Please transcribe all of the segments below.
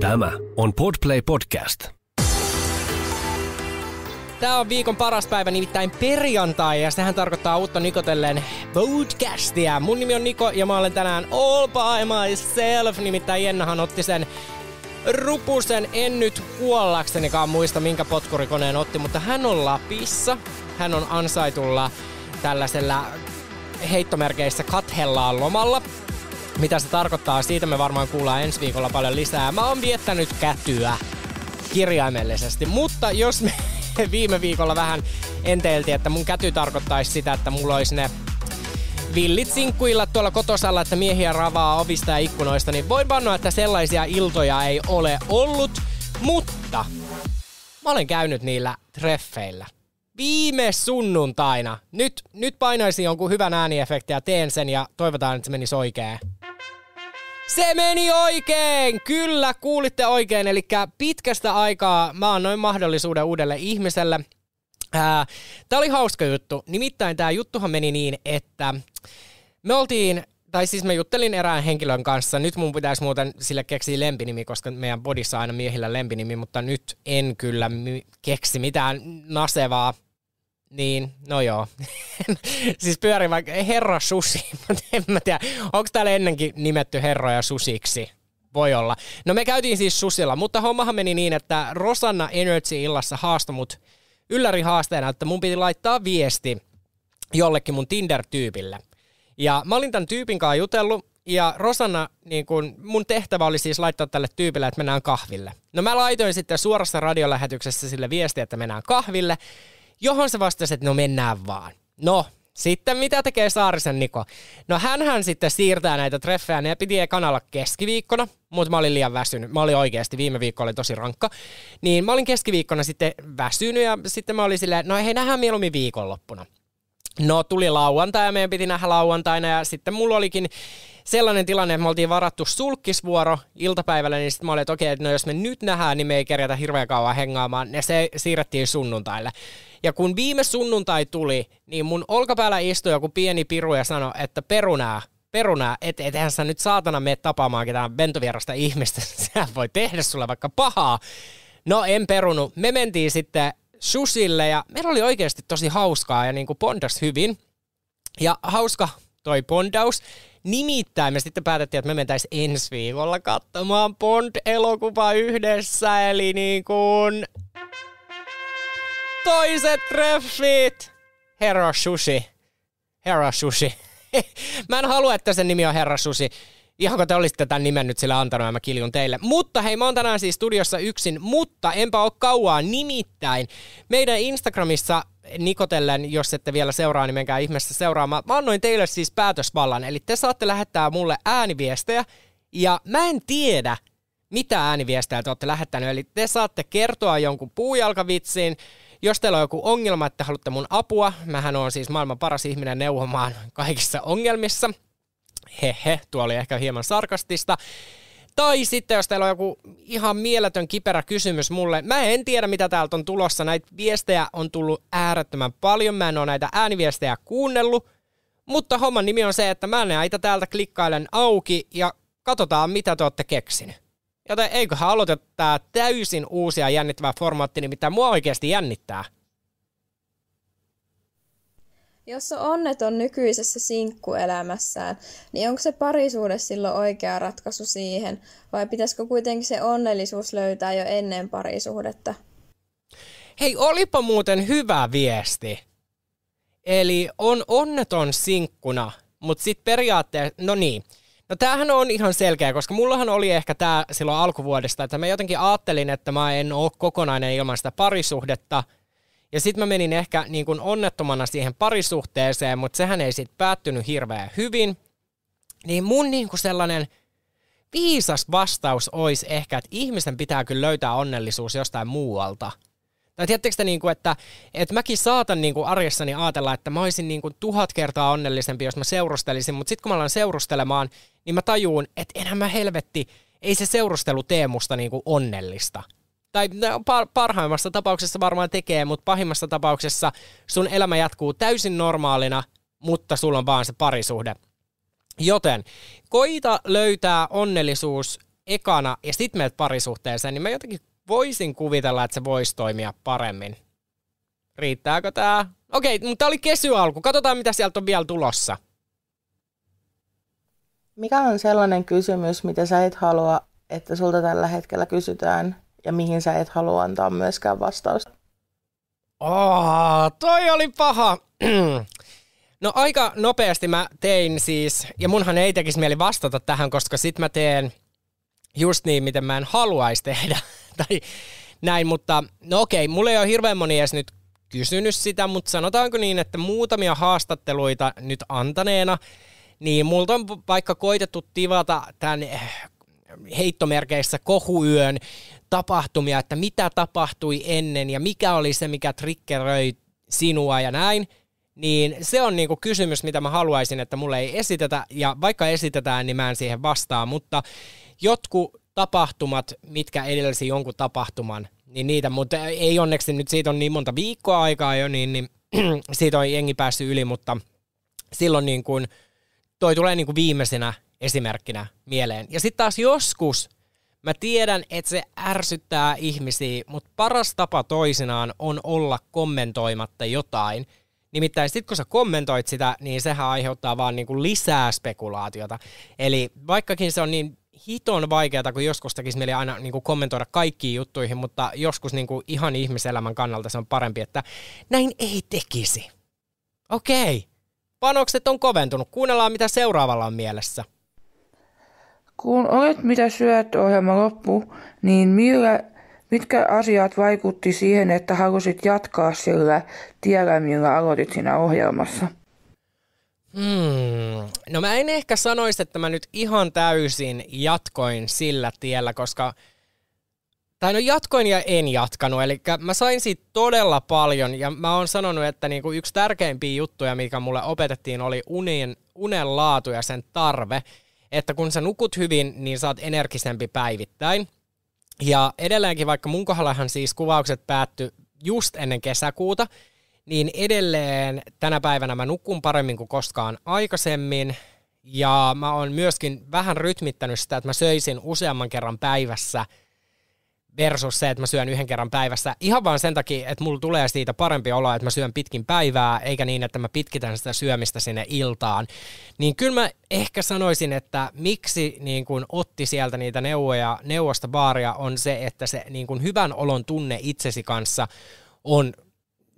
Tämä on Podplay Podcast. Tämä on viikon paras päivä, nimittäin perjantai, ja sehän tarkoittaa uutta Nikotellen podcastia. Mun nimi on Niko, ja mä olen tänään all by myself, nimittäin Jennahan otti sen rupusen en nyt kuollaksenikaan muista, minkä potkurikoneen otti, mutta hän on Lapissa. Hän on ansaitulla tällaisella heittomerkeissä kathellaan lomalla mitä se tarkoittaa. Siitä me varmaan kuullaan ensi viikolla paljon lisää. Mä oon viettänyt kätyä kirjaimellisesti, mutta jos me viime viikolla vähän enteiltiin, että mun käty tarkoittaisi sitä, että mulla olisi ne villit sinkkuilla tuolla kotosalla, että miehiä ravaa ovista ja ikkunoista, niin voin vannoa, että sellaisia iltoja ei ole ollut, mutta mä olen käynyt niillä treffeillä. Viime sunnuntaina. Nyt, nyt painaisin jonkun hyvän ääniefektiä, teen sen ja toivotaan, että se menisi oikein. Se meni oikein! Kyllä, kuulitte oikein. Eli pitkästä aikaa mä annoin mahdollisuuden uudelle ihmiselle. Tämä oli hauska juttu. Nimittäin tämä juttuhan meni niin, että me oltiin tai siis mä juttelin erään henkilön kanssa. Nyt mun pitäisi muuten sille keksiä lempinimi, koska meidän bodissa on aina miehillä lempinimi, mutta nyt en kyllä keksi mitään nasevaa niin, no joo. siis pyörivä herra susi, mutta en mä tiedä, onko täällä ennenkin nimetty herroja susiksi? Voi olla. No me käytiin siis susilla, mutta hommahan meni niin, että Rosanna Energy-illassa haastoi mut ylläri haasteena, että mun piti laittaa viesti jollekin mun Tinder-tyypille. Ja mä olin tämän tyypin kanssa jutellut, ja Rosanna, niin kun, mun tehtävä oli siis laittaa tälle tyypille, että mennään kahville. No mä laitoin sitten suorassa radiolähetyksessä sille viestiä, että mennään kahville. Johon se vastasi, että no mennään vaan. No, sitten mitä tekee Saarisen Niko? No hän sitten siirtää näitä treffejä, ne piti kanalla keskiviikkona, mutta mä olin liian väsynyt. Mä olin oikeasti, viime viikko oli tosi rankka. Niin mä olin keskiviikkona sitten väsynyt ja sitten mä olin silleen, no hei nähdään mieluummin viikonloppuna. No tuli lauantai ja meidän piti nähdä lauantaina ja sitten mulla olikin sellainen tilanne, että me oltiin varattu sulkkisvuoro iltapäivällä, niin sitten mä olin, että okei, no jos me nyt nähdään, niin me ei kerätä hirveän kauan hengaamaan, ne se siirrettiin sunnuntaille. Ja kun viime sunnuntai tuli, niin mun olkapäällä istui joku pieni piru ja sanoi, että perunaa, perunaa, et eihän sä nyt saatana mene tapaamaan ketään ventovierasta ihmistä, sehän voi tehdä sulle vaikka pahaa. No en perunut. Me mentiin sitten susille ja meillä oli oikeasti tosi hauskaa ja niin kuin pondas hyvin. Ja hauska toi pondaus. Nimittäin me sitten päätettiin, että me mentäisiin ensi viikolla katsomaan Bond-elokuva yhdessä, eli niin kuin... Toiset treffit! Herra Sushi. Herra Sushi. mä en halua, että sen nimi on Herra Sushi. kun te olisitte tämän nimen nyt sillä antanut ja mä kiljun teille. Mutta hei, mä oon tänään siis studiossa yksin, mutta enpä oo kauaa nimittäin. Meidän Instagramissa Nikotellen, jos ette vielä seuraa, niin menkää ihmeessä seuraamaan. Mä annoin teille siis päätösvallan, eli te saatte lähettää mulle ääniviestejä, ja mä en tiedä, mitä ääniviestejä te olette lähettänyt, eli te saatte kertoa jonkun puujalkavitsin, jos teillä on joku ongelma, että haluatte mun apua, mähän on siis maailman paras ihminen neuvomaan kaikissa ongelmissa, hehe, tuo oli ehkä hieman sarkastista, tai sitten, jos teillä on joku ihan mieletön kiperä kysymys mulle, mä en tiedä mitä täältä on tulossa, näitä viestejä on tullut äärettömän paljon, mä en ole näitä ääniviestejä kuunnellut, mutta homman nimi on se, että mä näitä täältä klikkailen auki ja katsotaan mitä te olette keksinyt. Joten eiköhän aloiteta tämä täysin uusia jännittävää formaatti, mitä mua oikeasti jännittää. Jos on onneton nykyisessä sinkkuelämässään, niin onko se parisuudes silloin oikea ratkaisu siihen, vai pitäisikö kuitenkin se onnellisuus löytää jo ennen parisuhdetta? Hei, olipa muuten hyvä viesti. Eli on onneton sinkkuna, mutta sitten periaatteessa, no niin, No tämähän on ihan selkeä, koska mullahan oli ehkä tämä silloin alkuvuodesta, että mä jotenkin ajattelin, että mä en ole kokonainen ilman sitä parisuhdetta – ja sitten mä menin ehkä niin kuin onnettomana siihen parisuhteeseen, mutta sehän ei sitten päättynyt hirveän hyvin. Niin mun niin kuin sellainen viisas vastaus olisi ehkä, että ihmisten pitää kyllä löytää onnellisuus jostain muualta. Tai tiedättekö te, niin kuin, että, että mäkin saatan niin kuin arjessani ajatella, että mä olisin niin kuin tuhat kertaa onnellisempi, jos mä seurustelisin, mutta sitten kun mä alan seurustelemaan, niin mä tajuun, että enhän mä helvetti, ei se seurustelu tee musta niin kuin onnellista tai parhaimmassa tapauksessa varmaan tekee, mutta pahimmassa tapauksessa sun elämä jatkuu täysin normaalina, mutta sulla on vaan se parisuhde. Joten koita löytää onnellisuus ekana ja sit meet parisuhteeseen, niin mä jotenkin voisin kuvitella, että se voisi toimia paremmin. Riittääkö tää? Okei, mutta tää oli kesy alku. Katsotaan, mitä sieltä on vielä tulossa. Mikä on sellainen kysymys, mitä sä et halua, että sulta tällä hetkellä kysytään – ja mihin sä et halua antaa myöskään vastausta? Oh, toi oli paha. No aika nopeasti mä tein siis, ja munhan ei tekisi mieli vastata tähän, koska sit mä teen just niin, miten mä en haluaisi tehdä. tai näin, mutta no okei, mulle ei ole hirveän moni edes nyt kysynyt sitä, mutta sanotaanko niin, että muutamia haastatteluita nyt antaneena, niin multa on vaikka koitettu tivata tämän eh, heittomerkeissä kohuyön tapahtumia, että mitä tapahtui ennen ja mikä oli se, mikä triggeröi sinua ja näin, niin se on niinku kysymys, mitä mä haluaisin, että mulle ei esitetä, ja vaikka esitetään, niin mä en siihen vastaa, mutta jotkut tapahtumat, mitkä edellisi jonkun tapahtuman, niin niitä, mutta ei onneksi nyt siitä on niin monta viikkoa aikaa jo, niin, niin siitä on jengi päässyt yli, mutta silloin niin kuin, toi tulee niin kuin viimeisenä esimerkkinä mieleen. Ja sitten taas joskus Mä tiedän, että se ärsyttää ihmisiä, mutta paras tapa toisinaan on olla kommentoimatta jotain. Nimittäin sit kun sä kommentoit sitä, niin sehän aiheuttaa vaan niinku lisää spekulaatiota. Eli vaikkakin se on niin hiton vaikeaa, kun joskus tekisi mieli aina niin kuin kommentoida kaikkiin juttuihin, mutta joskus niin kuin ihan ihmiselämän kannalta se on parempi, että näin ei tekisi. Okei, panokset on koventunut. Kuunnellaan, mitä seuraavalla on mielessä. Kun Olet mitä syöt ohjelma loppu, niin millä, mitkä asiat vaikutti siihen, että halusit jatkaa sillä tiellä, millä aloitit siinä ohjelmassa? Hmm. No mä en ehkä sanoisi, että mä nyt ihan täysin jatkoin sillä tiellä, koska... Tai no jatkoin ja en jatkanut, eli mä sain siitä todella paljon, ja mä oon sanonut, että niinku yksi tärkeimpiä juttuja, mikä mulle opetettiin, oli unien, unen laatu ja sen tarve että kun sä nukut hyvin, niin saat oot energisempi päivittäin. Ja edelleenkin, vaikka mun kohdallahan siis kuvaukset päätty just ennen kesäkuuta, niin edelleen tänä päivänä mä nukun paremmin kuin koskaan aikaisemmin. Ja mä oon myöskin vähän rytmittänyt sitä, että mä söisin useamman kerran päivässä – versus se, että mä syön yhden kerran päivässä. Ihan vaan sen takia, että mulla tulee siitä parempi olla, että mä syön pitkin päivää, eikä niin, että mä pitkitän sitä syömistä sinne iltaan. Niin kyllä mä ehkä sanoisin, että miksi niin kun otti sieltä niitä neuvoja, neuvosta baaria, on se, että se niin kun hyvän olon tunne itsesi kanssa on,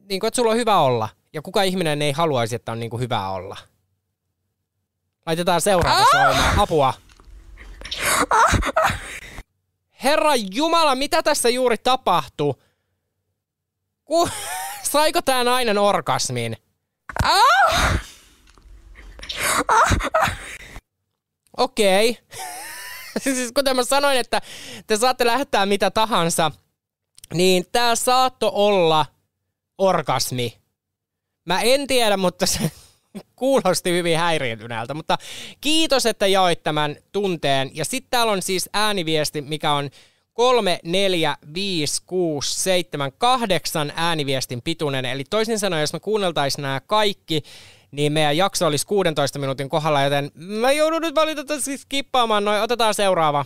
niin kun, että sulla on hyvä olla. Ja kuka ihminen ei haluaisi, että on niin hyvä olla. Laitetaan seuraava ah! soimaan. Apua! Ah! ah! Herra Jumala, mitä tässä juuri tapahtuu? Ku, saiko tää nainen orgasmin? Ah! Ah! Okei. Okay. siis kuten mä sanoin, että te saatte lähettää mitä tahansa, niin tää saatto olla orgasmi. Mä en tiedä, mutta se, kuulosti hyvin häiriintyneeltä, mutta kiitos, että jaoit tämän tunteen. Ja sitten täällä on siis ääniviesti, mikä on 3, 4, 5, 6, 7, 8 ääniviestin pituinen. Eli toisin sanoen, jos me kuunneltaisiin nämä kaikki, niin meidän jakso olisi 16 minuutin kohdalla, joten mä joudun nyt valitettavasti skippaamaan noin. Otetaan seuraava.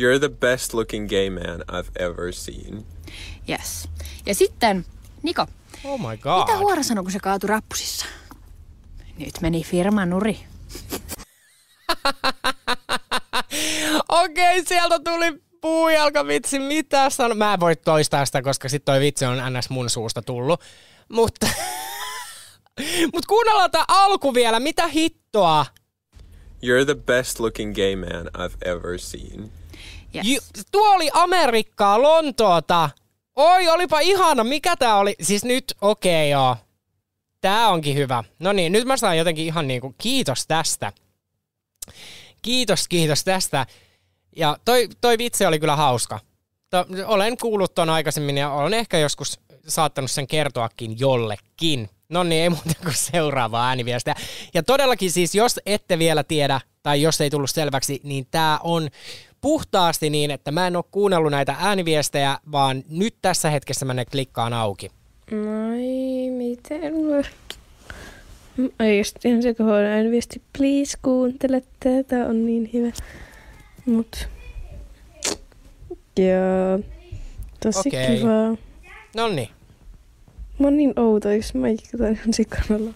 You're the best looking gay man I've ever seen. Yes. Ja sitten Niko, Oh my god. Mitä Huora sanoi, kun se kaatu rappusissa? Nyt meni firma nuri. Okei, okay, sieltä tuli puujalkavitsi. Mitä sanon? Mä en voi toistaa sitä, koska sit toi vitsi on ns. mun suusta tullut. Mutta Mut kuunnellaan tää alku vielä. Mitä hittoa? You're the best looking gay man I've ever seen. Yes. You, tuo oli Amerikkaa, Lontoota. Oi, olipa ihana, mikä tää oli? Siis nyt, okei okay, joo. Tää onkin hyvä. No niin, nyt mä saan jotenkin ihan niinku kiitos tästä. Kiitos, kiitos tästä. Ja toi, toi vitsi oli kyllä hauska. To, olen kuullut ton aikaisemmin ja olen ehkä joskus saattanut sen kertoakin jollekin. No niin, ei muuta kuin seuraavaa ääniviestiä. Ja todellakin siis, jos ette vielä tiedä, tai jos ei tullut selväksi, niin tämä on puhtaasti niin, että mä en ole kuunnellut näitä ääniviestejä, vaan nyt tässä hetkessä mä ne klikkaan auki. No ei, miten Oikeasti se kohdaan viesti, please kuuntele tätä, on niin hyvä. Mut. Joo. Tosi okay. kiva. Nonni. Mä oon niin outo, jos mä ikään ihan sikanalla.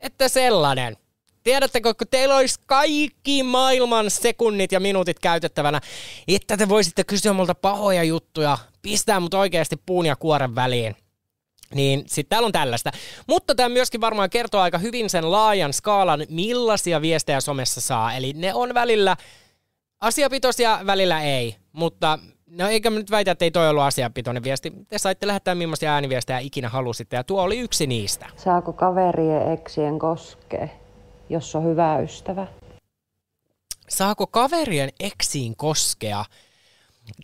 Että sellainen. Tiedättekö, kun teillä olisi kaikki maailman sekunnit ja minuutit käytettävänä, että te voisitte kysyä multa pahoja juttuja, pistää mut oikeasti puun ja kuoren väliin. Niin sitten täällä on tällaista. Mutta tämä myöskin varmaan kertoo aika hyvin sen laajan skaalan, millaisia viestejä somessa saa. Eli ne on välillä asiapitoisia, välillä ei. Mutta No eikä mä nyt väitä, että ei toi ollut asiapitoinen viesti. Te saitte lähettää millaisia ääniviestejä ikinä halusitte ja tuo oli yksi niistä. Saako kaverien eksien koskee? jos on hyvä ystävä. Saako kaverien eksiin koskea?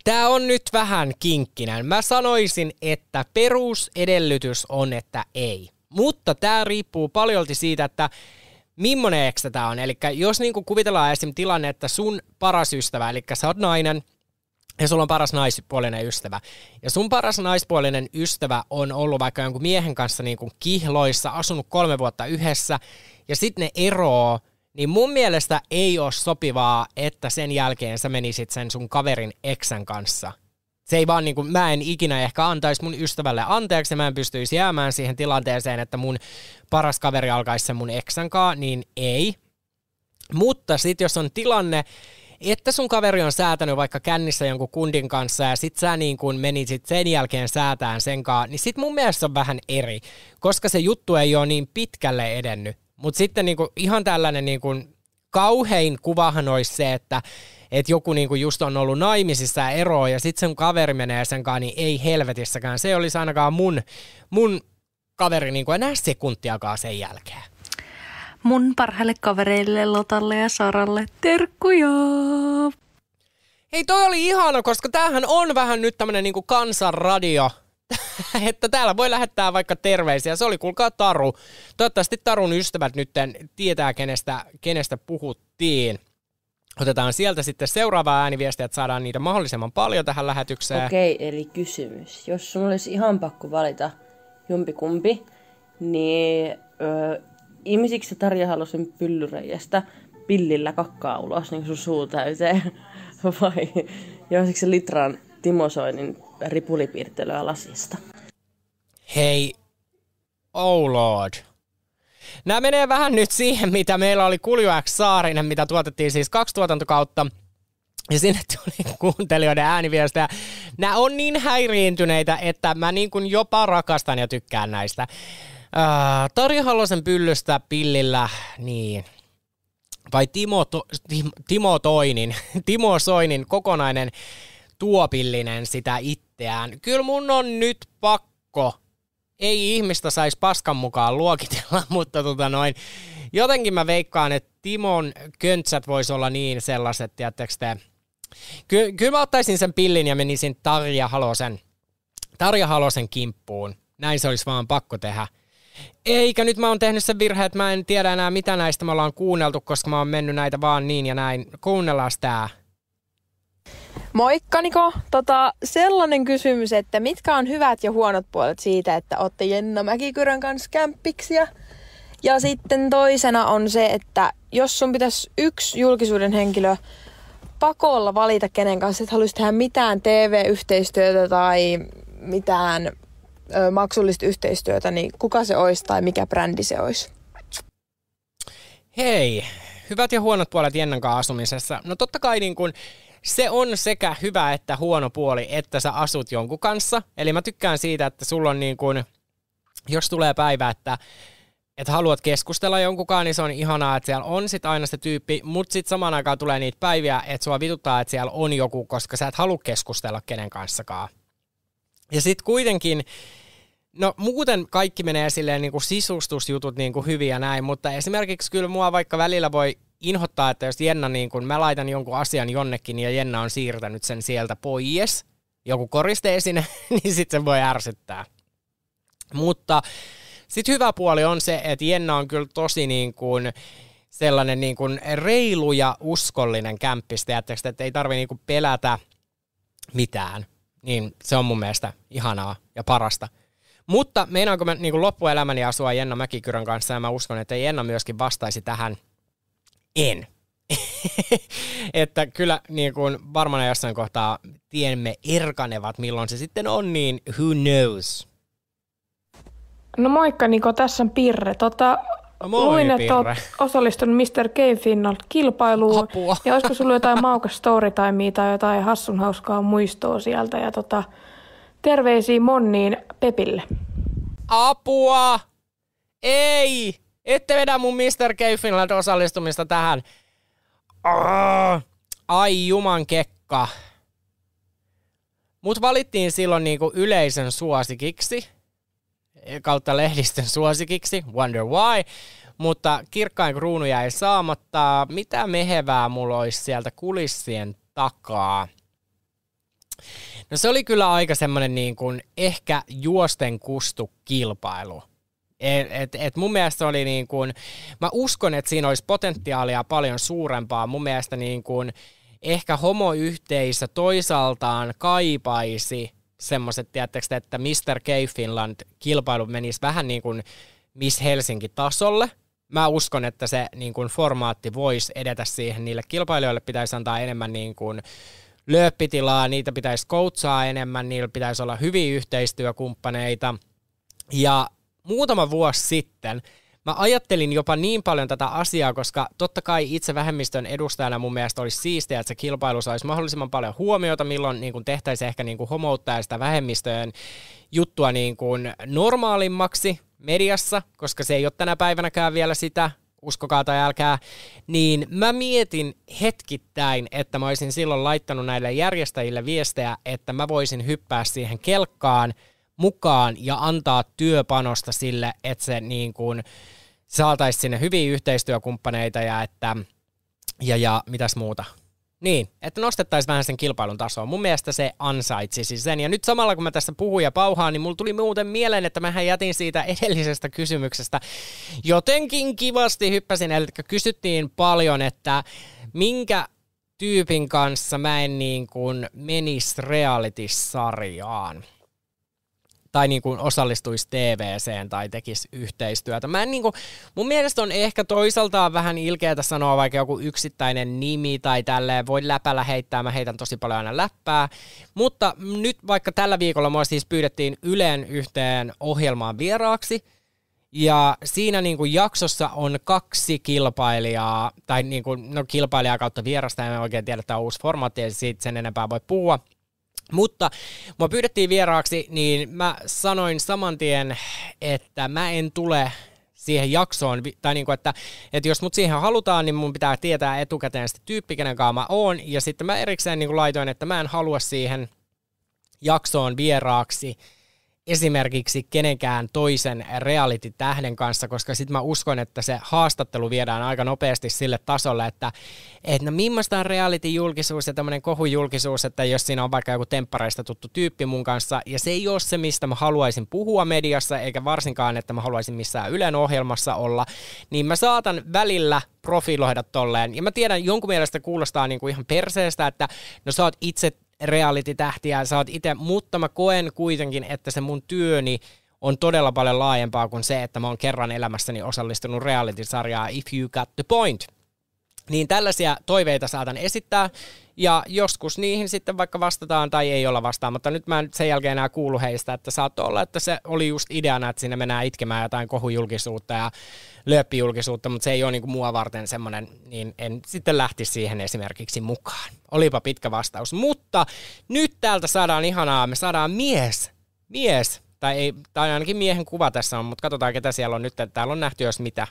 Tämä on nyt vähän kinkkinen. Mä sanoisin, että perusedellytys on, että ei. Mutta tämä riippuu paljolti siitä, että millainen eksä tämä on. Eli jos niinku kuvitellaan esim. tilanne, että sun paras ystävä, eli sä oot nainen, ja sulla on paras naispuolinen ystävä. Ja sun paras naispuolinen ystävä on ollut vaikka jonkun miehen kanssa niin kuin kihloissa, asunut kolme vuotta yhdessä, ja sitten ne eroaa, niin mun mielestä ei ole sopivaa, että sen jälkeen sä menisit sen sun kaverin eksän kanssa. Se ei vaan niinku, mä en ikinä ehkä antaisi mun ystävälle anteeksi, mä en pystyisi jäämään siihen tilanteeseen, että mun paras kaveri alkaisi sen mun eksän kanssa, niin ei. Mutta sitten jos on tilanne, että sun kaveri on säätänyt vaikka kännissä jonkun kundin kanssa ja sit sä niin kun menisit sen jälkeen säätään kanssa, niin sit mun mielestä on vähän eri, koska se juttu ei ole niin pitkälle edennyt. Mutta sitten niinku, ihan tällainen niinku, kauhein kuvahan olisi se, että et joku niinku just on ollut naimisissa ja eroa ja sitten sen kaveri menee sen kanssa, niin ei helvetissäkään. Se olisi ainakaan mun, mun kaveri niinku enää sekuntiakaan sen jälkeen. Mun parhaille kavereille Lotalle ja Saralle terkkuja! Hei, toi oli ihana, koska tämähän on vähän nyt tämmönen niinku kansanradio että täällä voi lähettää vaikka terveisiä. Se oli kuulkaa Taru. Toivottavasti Tarun ystävät nyt tietää, kenestä, kenestä puhuttiin. Otetaan sieltä sitten seuraavaa ääniviesti, että saadaan niitä mahdollisimman paljon tähän lähetykseen. Okei, eli kysymys. Jos sun olisi ihan pakko valita jompikumpi, niin ö, ihmisiksi Tarja halusin pyllyreijästä pillillä kakkaa ulos niin sun suu täyteen, vai se litran timosoinin ripulipiirtelyä lasista. Hei, oh lord. Nämä menee vähän nyt siihen, mitä meillä oli Kulju X Saarinen, mitä tuotettiin siis kaksi tuotantokautta. Ja sinne tuli kuuntelijoiden ääniviestejä. Nämä on niin häiriintyneitä, että mä niin kuin jopa rakastan ja tykkään näistä. Äh, Tarja Hallosen pyllystä pillillä, niin. Vai Timo, to, Timo Toinin, Timo Soinin kokonainen tuopillinen sitä itse itseään. Kyllä mun on nyt pakko. Ei ihmistä saisi paskan mukaan luokitella, mutta tota noin. Jotenkin mä veikkaan, että Timon köntsät voisi olla niin sellaiset, tiedättekö te. Ky- kyllä mä ottaisin sen pillin ja menisin Tarja Halosen, Tarja Halosen kimppuun. Näin se olisi vaan pakko tehdä. Eikä nyt mä oon tehnyt sen virhe, että mä en tiedä enää mitä näistä me ollaan kuunneltu, koska mä oon mennyt näitä vaan niin ja näin. Kuunnellaan tää. Moikka Niko. Tota, sellainen kysymys, että mitkä on hyvät ja huonot puolet siitä, että olette Jenna Mäkikyrän kanssa kämppiksiä? Ja sitten toisena on se, että jos sun pitäisi yksi julkisuuden henkilö pakolla valita, kenen kanssa et haluaisi tehdä mitään TV-yhteistyötä tai mitään ö, maksullista yhteistyötä, niin kuka se olisi tai mikä brändi se olisi? Hei, hyvät ja huonot puolet Jennan kanssa asumisessa. No totta kai niin kun se on sekä hyvä että huono puoli, että sä asut jonkun kanssa. Eli mä tykkään siitä, että sulla on niin kuin, jos tulee päivä, että että haluat keskustella jonkunkaan, niin se on ihanaa, että siellä on sit aina se tyyppi, mutta sitten samaan aikaan tulee niitä päiviä, että sua vituttaa, että siellä on joku, koska sä et halua keskustella kenen kanssakaan. Ja sitten kuitenkin, no muuten kaikki menee silleen niin kuin sisustusjutut niin kuin hyvin ja näin, mutta esimerkiksi kyllä mua vaikka välillä voi inhottaa, että jos Jenna, niin kun mä laitan jonkun asian jonnekin ja Jenna on siirtänyt sen sieltä pois, joku koristeesine, niin sitten se voi ärsyttää. Mutta sitten hyvä puoli on se, että Jenna on kyllä tosi niin kuin sellainen niin kuin reilu ja uskollinen kämppistä, että ei tarvitse niin pelätä mitään. Niin se on mun mielestä ihanaa ja parasta. Mutta meinaanko mä niin loppuelämäni asua Jenna Mäkikyrön kanssa ja mä uskon, että Jenna myöskin vastaisi tähän en. että kyllä niin kuin varmaan jossain kohtaa tiemme erkanevat, milloin se sitten on, niin who knows. No moikka Niko, tässä on Pirre. Tota, no moi, luin, että olet osallistunut Mr. Game Finland kilpailuun. Apua. Ja olisiko sinulla jotain maukas story tai jotain hassun hauskaa muistoa sieltä. Ja tota, terveisiä Monniin Pepille. Apua! Ei! Ette vedä mun Mr. K Finland osallistumista tähän. Ai juman kekka. Mut valittiin silloin niinku yleisen suosikiksi, kautta lehdistön suosikiksi, wonder why, mutta kirkkain kruunu jäi saamatta. Mitä mehevää mulla olisi sieltä kulissien takaa? No se oli kyllä aika semmonen niin kuin ehkä juosten kustu kilpailu. Et, et mun mielestä oli niin kuin, mä uskon, että siinä olisi potentiaalia paljon suurempaa. Mun mielestä niin kuin, ehkä homoyhteisö toisaaltaan kaipaisi semmoiset, tiedättekö, että Mr. K Finland kilpailu menisi vähän niin kuin Miss Helsinki tasolle. Mä uskon, että se niin kuin formaatti voisi edetä siihen. Niille kilpailijoille pitäisi antaa enemmän niin kuin, lööppitilaa, niitä pitäisi koutsaa enemmän, niillä pitäisi olla hyviä yhteistyökumppaneita. Ja muutama vuosi sitten mä ajattelin jopa niin paljon tätä asiaa, koska totta kai itse vähemmistön edustajana mun mielestä olisi siistiä, että se kilpailu saisi mahdollisimman paljon huomiota, milloin niin tehtäisiin ehkä niin kuin homouttaa sitä vähemmistöjen juttua niin kuin normaalimmaksi mediassa, koska se ei ole tänä päivänäkään vielä sitä, uskokaa tai älkää, niin mä mietin hetkittäin, että mä olisin silloin laittanut näille järjestäjille viestejä, että mä voisin hyppää siihen kelkkaan – mukaan ja antaa työpanosta sille, että se niin kuin saataisiin sinne hyviä yhteistyökumppaneita ja että ja, ja mitäs muuta. Niin, että nostettaisiin vähän sen kilpailun tasoa. Mun mielestä se ansaitsisi sen. Ja nyt samalla kun mä tässä puhun ja pauhaan, niin mulla tuli muuten mieleen, että mähän jätin siitä edellisestä kysymyksestä. Jotenkin kivasti hyppäsin, eli kysyttiin paljon, että minkä tyypin kanssa mä en niin kuin menisi reality-sarjaan tai niin kuin osallistuisi TVCen tai tekisi yhteistyötä. Mä en niin kuin, mun mielestä on ehkä toisaaltaan vähän ilkeätä sanoa vaikka joku yksittäinen nimi tai tälleen, voi läpällä heittää, mä heitän tosi paljon aina läppää, mutta nyt vaikka tällä viikolla mua siis pyydettiin Ylen yhteen ohjelmaan vieraaksi, ja siinä niin kuin jaksossa on kaksi kilpailijaa, tai niin kuin, no kilpailijaa kautta vierasta, en oikein tiedä, tämä on uusi formaatti, ja siitä sen enempää voi puhua. Mutta mua pyydettiin vieraaksi, niin mä sanoin saman tien, että mä en tule siihen jaksoon, tai niin kuin, että, että jos mut siihen halutaan, niin mun pitää tietää etukäteen sitä tyyppi, kenen kanssa mä oon, ja sitten mä erikseen niin kuin laitoin, että mä en halua siihen jaksoon vieraaksi esimerkiksi kenenkään toisen reality-tähden kanssa, koska sitten mä uskon, että se haastattelu viedään aika nopeasti sille tasolle, että et no millaista on reality-julkisuus ja tämmöinen kohujulkisuus, että jos siinä on vaikka joku temppareista tuttu tyyppi mun kanssa, ja se ei ole se, mistä mä haluaisin puhua mediassa, eikä varsinkaan, että mä haluaisin missään Ylen ohjelmassa olla, niin mä saatan välillä profiloida tolleen. Ja mä tiedän, jonkun mielestä kuulostaa niinku ihan perseestä, että no sä oot itse reality-tähtiä sä oot itse, mutta mä koen kuitenkin, että se mun työni on todella paljon laajempaa kuin se, että mä oon kerran elämässäni osallistunut reality-sarjaa If You Got The Point. Niin tällaisia toiveita saatan esittää, ja joskus niihin sitten vaikka vastataan tai ei olla mutta Nyt mä en sen jälkeen enää kuulu heistä, että saattoi olla, että se oli just ideana, että sinne mennään itkemään jotain kohujulkisuutta ja lööppijulkisuutta, mutta se ei ole niin kuin mua varten semmoinen, niin en sitten lähtisi siihen esimerkiksi mukaan. Olipa pitkä vastaus. Mutta nyt täältä saadaan ihanaa, me saadaan mies, mies, tai, ei, tai ainakin miehen kuva tässä on, mutta katsotaan ketä siellä on nyt, täällä on nähty jos mitä.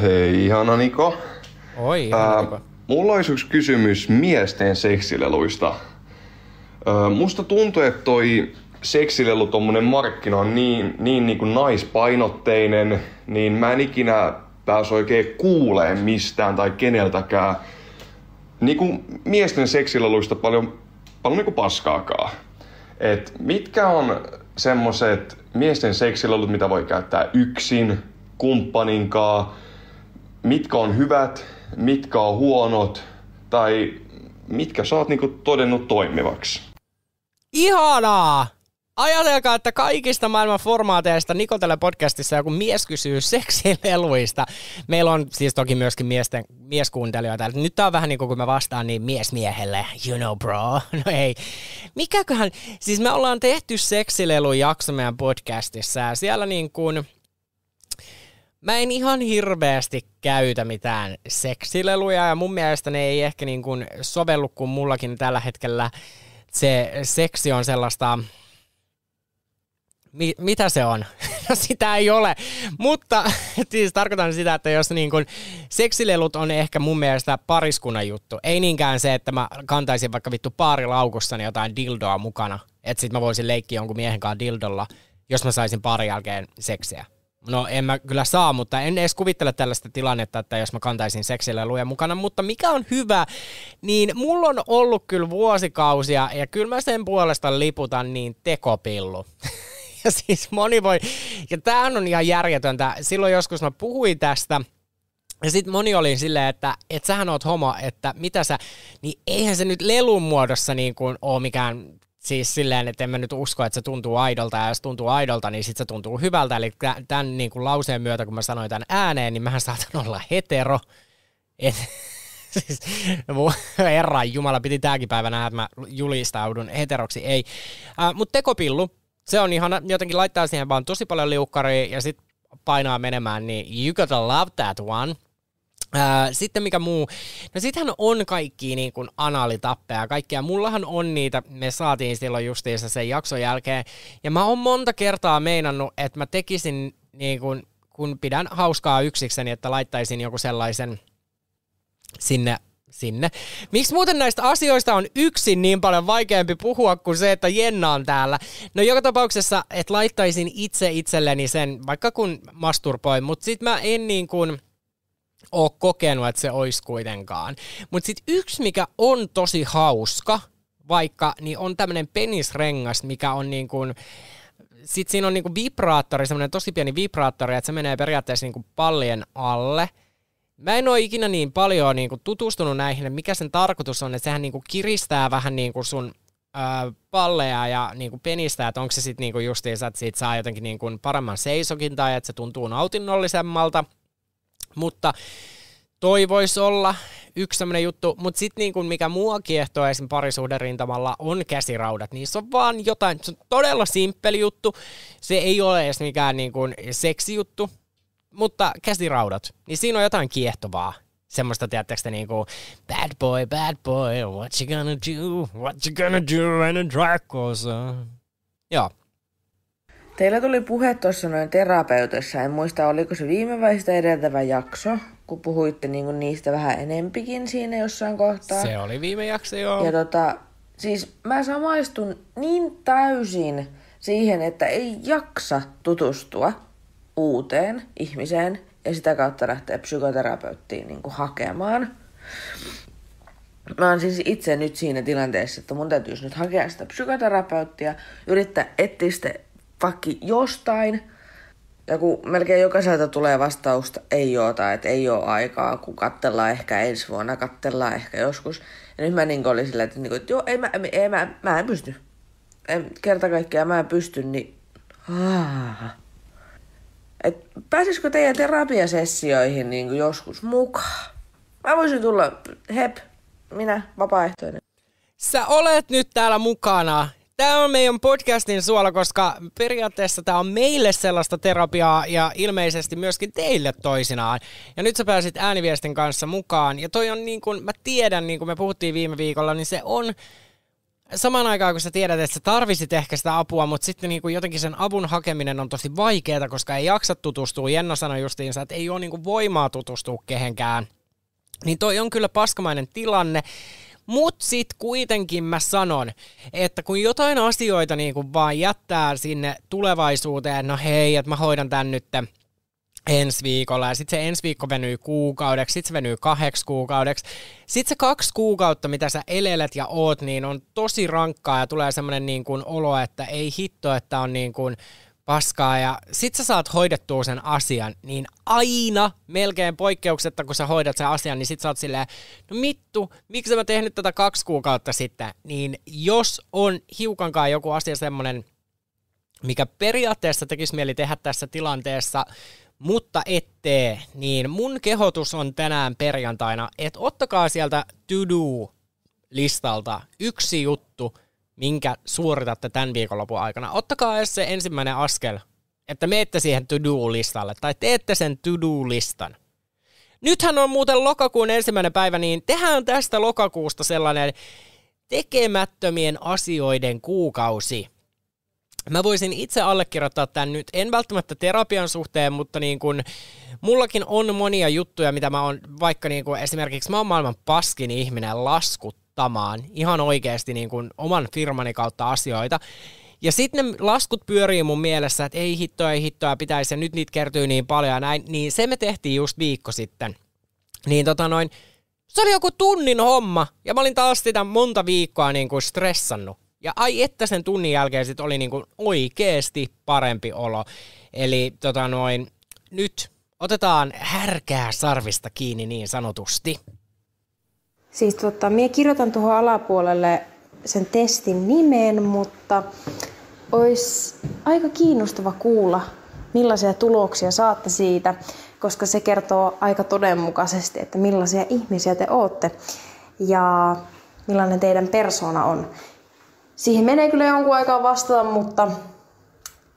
Hei, ihana Niko. Oi, ihana Ää, Niko. Mulla olisi yksi kysymys miesten seksileluista. Öö, musta tuntuu, että toi seksilelu tommonen markkina on niin, niin, niin kuin naispainotteinen, niin mä en ikinä pääs oikein kuulee mistään tai keneltäkään niin kuin miesten seksileluista paljon, paljon niin kuin paskaakaan. Et mitkä on semmoset miesten seksilelut, mitä voi käyttää yksin, kumppaninkaan, mitkä on hyvät mitkä on huonot tai mitkä sä oot niinku todennut toimivaksi. Ihanaa! Ajatelkaa, että kaikista maailman formaateista Nikotelle podcastissa joku mies kysyy seksileluista. Meillä on siis toki myöskin miesten, mieskuuntelijoita. Nyt tää on vähän niin kuin kun mä vastaan niin mies miehelle, you know bro. No ei. Mikäköhän, siis me ollaan tehty seksilelujakso meidän podcastissa ja siellä niin kuin mä en ihan hirveästi käytä mitään seksileluja ja mun mielestä ne ei ehkä niin kuin sovellu, kuin mullakin tällä hetkellä se seksi on sellaista, mi- mitä se on? No sitä ei ole, mutta siis tarkoitan sitä, että jos niin kun, seksilelut on ehkä mun mielestä pariskunnan juttu. Ei niinkään se, että mä kantaisin vaikka vittu paarilaukussani jotain dildoa mukana, että sit mä voisin leikkiä jonkun miehen kanssa dildolla, jos mä saisin paarin jälkeen seksiä. No en mä kyllä saa, mutta en edes kuvittele tällaista tilannetta, että jos mä kantaisin seksileluja mukana. Mutta mikä on hyvä, niin mulla on ollut kyllä vuosikausia ja kyllä mä sen puolesta liputan niin tekopillu. ja siis moni voi, ja tämähän on ihan järjetöntä. Silloin joskus mä puhuin tästä, ja sitten moni oli silleen, että et sähän oot homo, että mitä sä, niin eihän se nyt lelun muodossa niin kuin ole mikään Siis silleen, että en mä nyt usko, että se tuntuu aidolta, ja jos tuntuu aidolta, niin sitten se tuntuu hyvältä. Eli tämän niin kuin lauseen myötä, kun mä sanoin tämän ääneen, niin mähän saatan olla hetero. Et, siis, mun herran jumala, piti tääkin päivä nähdä, että mä julistaudun heteroksi, ei. Äh, Mutta tekopillu, se on ihan jotenkin laittaa siihen vaan tosi paljon liukkaria, ja sitten painaa menemään, niin you gotta love that one sitten mikä muu, no sittenhän on kaikki niin kuin analitappeja kaikkia. Mullahan on niitä, me saatiin silloin justiinsa sen jakson jälkeen. Ja mä oon monta kertaa meinannut, että mä tekisin niin kuin, kun pidän hauskaa yksikseni, että laittaisin joku sellaisen sinne sinne. Miksi muuten näistä asioista on yksin niin paljon vaikeampi puhua kuin se, että Jenna on täällä? No joka tapauksessa, että laittaisin itse itselleni sen, vaikka kun masturboin, mutta sit mä en niin kuin, ole kokenut, että se olisi kuitenkaan. Mutta sitten yksi, mikä on tosi hauska, vaikka, niin on tämmöinen penisrengas, mikä on niin kuin, sit siinä on kuin niin vibraattori, semmoinen tosi pieni vibraattori, että se menee periaatteessa niinku pallien alle. Mä en ole ikinä niin paljon niinku tutustunut näihin, että mikä sen tarkoitus on, että sehän niinku kiristää vähän niinku sun palleja ja niinku penistä, että onko se sitten niinku justiinsa, että siitä saa jotenkin niinku paremman seisokin tai että se tuntuu nautinnollisemmalta – mutta toi voisi olla yksi sellainen juttu, mutta sitten niin mikä mua kiehtoo esim. parisuuden rintamalla on käsiraudat. niin se on vaan jotain, se on todella simppeli juttu, se ei ole edes mikään niin kuin seksijuttu, mutta käsiraudat, niin siinä on jotain kiehtovaa. Semmoista, tiedättekö te niinku, bad boy, bad boy, what you gonna do, what you gonna do when a drag goes on. Joo, Teillä tuli puhe tuossa noin terapeutissa, en muista oliko se viime vai sitä edeltävä jakso, kun puhuitte niinku niistä vähän enempikin siinä jossain kohtaa. Se oli viime jakso, joo. Ja tota, siis mä samaistun niin täysin siihen, että ei jaksa tutustua uuteen ihmiseen ja sitä kautta lähteä psykoterapeuttiin niinku hakemaan. Mä oon siis itse nyt siinä tilanteessa, että mun täytyisi nyt hakea sitä psykoterapeuttia, yrittää etsiä sitä vaikka jostain, ja kun melkein jokaiselta tulee vastausta, ei oo tai että ei oo aikaa, kun kattellaan ehkä ensi vuonna, kattellaan ehkä joskus. Ja nyt mä niin olin sillä, että, niin kuin, että joo, ei, mä, ei, mä, mä en pysty. En, kerta kaikkiaan mä en pysty, niin... Ah. Et pääsisikö teidän terapiasessioihin niin kuin joskus mukaan? Mä voisin tulla, hep, minä, vapaaehtoinen. Sä olet nyt täällä mukana Tämä on meidän podcastin suola, koska periaatteessa tämä on meille sellaista terapiaa ja ilmeisesti myöskin teille toisinaan. Ja nyt sä pääsit ääniviestin kanssa mukaan. Ja toi on niin kuin, mä tiedän, niin kuin me puhuttiin viime viikolla, niin se on samaan aikaan, kun sä tiedät, että sä tarvisit ehkä sitä apua, mutta sitten niin kuin jotenkin sen avun hakeminen on tosi vaikeaa, koska ei jaksa tutustua. Jenna sanoi justiinsa, että ei ole niin kuin voimaa tutustua kehenkään. Niin toi on kyllä paskamainen tilanne. Mut sit kuitenkin mä sanon, että kun jotain asioita niin kun vaan jättää sinne tulevaisuuteen, no hei, että mä hoidan tän nyt ensi viikolla, ja sitten se ensi viikko venyy kuukaudeksi, sitten se venyy kahdeksi kuukaudeksi. Sitten se kaksi kuukautta, mitä sä elelet ja oot, niin on tosi rankkaa, ja tulee semmoinen niin kuin olo, että ei hitto, että on niin kuin paskaa ja sit sä saat hoidettua sen asian, niin aina melkein poikkeuksetta, kun sä hoidat sen asian, niin sit sä oot silleen, no mittu, miksi mä tehnyt tätä kaksi kuukautta sitten, niin jos on hiukankaan joku asia semmonen, mikä periaatteessa tekisi mieli tehdä tässä tilanteessa, mutta ettee, niin mun kehotus on tänään perjantaina, että ottakaa sieltä to-do listalta yksi juttu, minkä suoritatte tämän viikonlopun aikana. Ottakaa edes se ensimmäinen askel, että meette siihen to-do-listalle tai teette sen to-do-listan. Nythän on muuten lokakuun ensimmäinen päivä, niin tehdään tästä lokakuusta sellainen tekemättömien asioiden kuukausi. Mä voisin itse allekirjoittaa tämän nyt, en välttämättä terapian suhteen, mutta niin kun, mullakin on monia juttuja, mitä mä oon, vaikka niin kun esimerkiksi mä oon maailman paskin ihminen laskut auttamaan ihan oikeasti niin kuin oman firmani kautta asioita. Ja sitten ne laskut pyörii mun mielessä, että ei hittoa, ei hittoa, pitäisi, ja nyt niitä kertyy niin paljon ja näin. Niin se me tehtiin just viikko sitten. Niin tota noin, se oli joku tunnin homma, ja mä olin taas sitä monta viikkoa niin kuin stressannut. Ja ai että sen tunnin jälkeen sitten oli niin kuin oikeesti parempi olo. Eli tota noin, nyt otetaan härkää sarvista kiinni niin sanotusti. Siis tota, minä kirjoitan tuohon alapuolelle sen testin nimen, mutta olisi aika kiinnostava kuulla, millaisia tuloksia saatte siitä, koska se kertoo aika todenmukaisesti, että millaisia ihmisiä te olette ja millainen teidän persona on. Siihen menee kyllä jonkun aikaa vastata, mutta